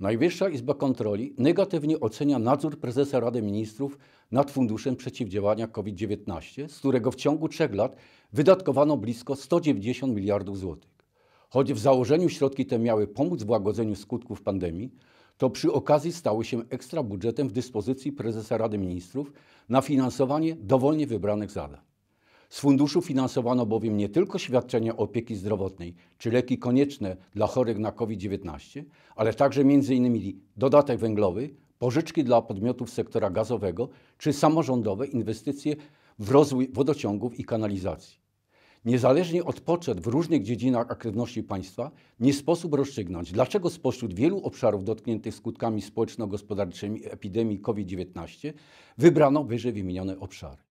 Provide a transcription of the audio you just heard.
Najwyższa Izba Kontroli negatywnie ocenia nadzór prezesa Rady Ministrów nad Funduszem Przeciwdziałania COVID-19, z którego w ciągu trzech lat wydatkowano blisko 190 miliardów złotych. Choć w założeniu środki te miały pomóc w łagodzeniu skutków pandemii, to przy okazji stały się ekstra budżetem w dyspozycji prezesa Rady Ministrów na finansowanie dowolnie wybranych zadań. Z funduszu finansowano bowiem nie tylko świadczenia opieki zdrowotnej czy leki konieczne dla chorych na COVID-19, ale także m.in. dodatek węglowy, pożyczki dla podmiotów sektora gazowego czy samorządowe inwestycje w rozwój wodociągów i kanalizacji. Niezależnie od potrzeb w różnych dziedzinach aktywności państwa, nie sposób rozstrzygnąć, dlaczego spośród wielu obszarów dotkniętych skutkami społeczno-gospodarczymi epidemii COVID-19 wybrano wyżej wymienione obszary.